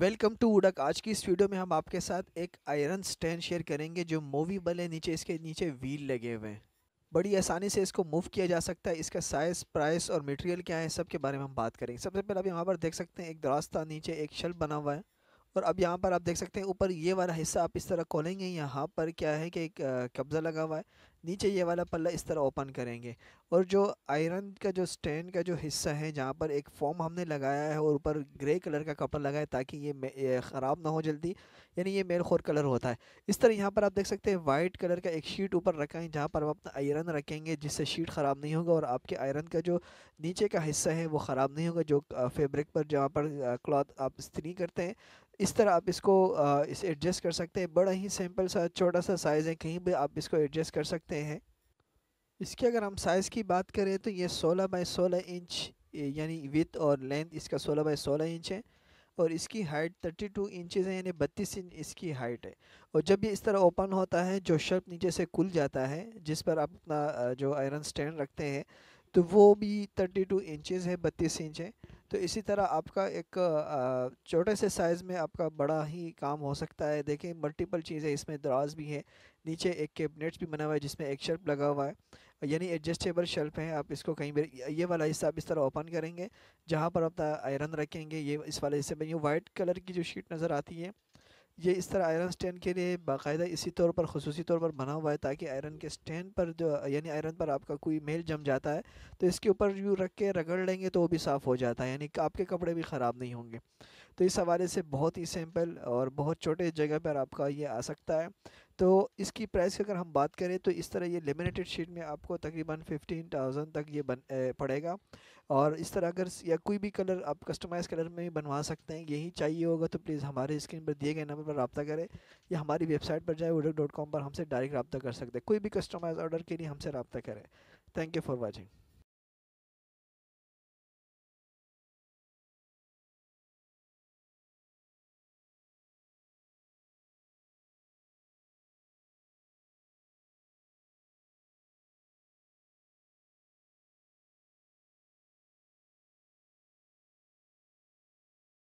welcome to उड़क आज की इस वीडियो में हम आपके साथ एक आयरन स्टैंड शेयर करेंगे जो मूवीबल है नीचे इसके नीचे व्हील लगे हुए हैं बड़ी आसानी से इसको मूव किया जा सकता है इसका साइज़ प्राइस और मटेरियल क्या है सब के बारे में हम बात करेंगे सबसे पहले आप यहाँ पर देख सकते हैं एक दरास्ता नीचे एक शेल्फ बना हुआ है और अब यहाँ पर आप देख सकते हैं ऊपर ये वाला हिस्सा आप इस तरह खोलेंगे यहाँ पर क्या है कि एक कब्ज़ा लगा हुआ है नीचे ये वाला पल्ला इस तरह ओपन करेंगे और जो आयरन का जो स्टैंड का जो हिस्सा है जहाँ पर एक फॉर्म हमने लगाया है और ऊपर ग्रे कलर का कपड़ा लगाया ताकि ये ख़राब ना हो जल्दी यानी ये मेल खोर कलर होता है इस तरह यहाँ पर आप देख सकते हैं वाइट कलर का एक शीट ऊपर रखा है जहाँ पर आप अपना आयरन रखेंगे जिससे शीट ख़राब नहीं होगा और आपके आयरन का जो नीचे का हिस्सा है वो ख़राब नहीं होगा जो फेब्रिक पर जहाँ पर क्लॉथ आप इस्तरी करते हैं इस तरह आप इसको इस एडजस्ट कर सकते हैं बड़ा ही सिंपल सा छोटा सा साइज़ है कहीं भी आप इसको एडजस्ट कर सकते हैं इसकी अगर हम साइज़ की बात करें तो ये 16 बाई 16 इंच यानी विथ और लेंथ इसका 16 बाई 16 इंच है और इसकी हाइट 32 इंचज़ है यानी बत्तीस इंच इसकी हाइट है और जब ये इस तरह ओपन होता है जो शर्प नीचे से खुल जाता है जिस पर आप अपना जो आयरन स्टैंड रखते हैं तो वो भी 32 इंचज़ है 32 इंच है तो इसी तरह आपका एक छोटे से साइज़ में आपका बड़ा ही काम हो सकता है देखें मल्टीपल चीज़ें इसमें दराज भी हैं नीचे एक कैबिनेट्स भी बना हुआ है जिसमें एक शेल्फ लगा हुआ है यानी एडजस्टेबल शेल्फ है आप इसको कहीं भी ये वाला हिस्सा आप इस तरह ओपन करेंगे जहाँ पर आप आयरन रखेंगे ये इस वाले हिस्से में ये वाइट कलर की जो शीट नज़र आती है ये इस तरह आयरन स्टैंड के लिए बाकायदा इसी तौर पर खसूसी तौर पर बना हुआ है ताकि आयरन के स्टैंड पर जो यानी आयरन पर आपका कोई मेल जम जाता है तो इसके ऊपर यूँ रख के रगड़ लेंगे तो वो भी साफ़ हो जाता है यानी आपके कपड़े भी ख़राब नहीं होंगे तो इस हवाले से बहुत ही सिंपल और बहुत छोटे जगह पर आपका ये आ सकता है तो इसकी प्राइस की अगर हम बात करें तो इस तरह ये लेमिनेटेड शीट में आपको तकरीबन फिफ्टीन थाउजेंड तक ये बन पड़ेगा और इस तरह अगर या कोई भी कलर आप कस्टमाइज़ कलर में बनवा सकते हैं यही चाहिए होगा तो प्लीज़ हमारे स्क्रीन पर दिए गए नंबर पर रबा करें या हमारी वेबसाइट पर जाए वोडक डॉट कॉम पर हमसे डायरेक्ट रबा कर सकते हैं कोई भी कस्टमाइज ऑर्डर के लिए हमसे रबा करें थैंक यू फॉर वॉचिंग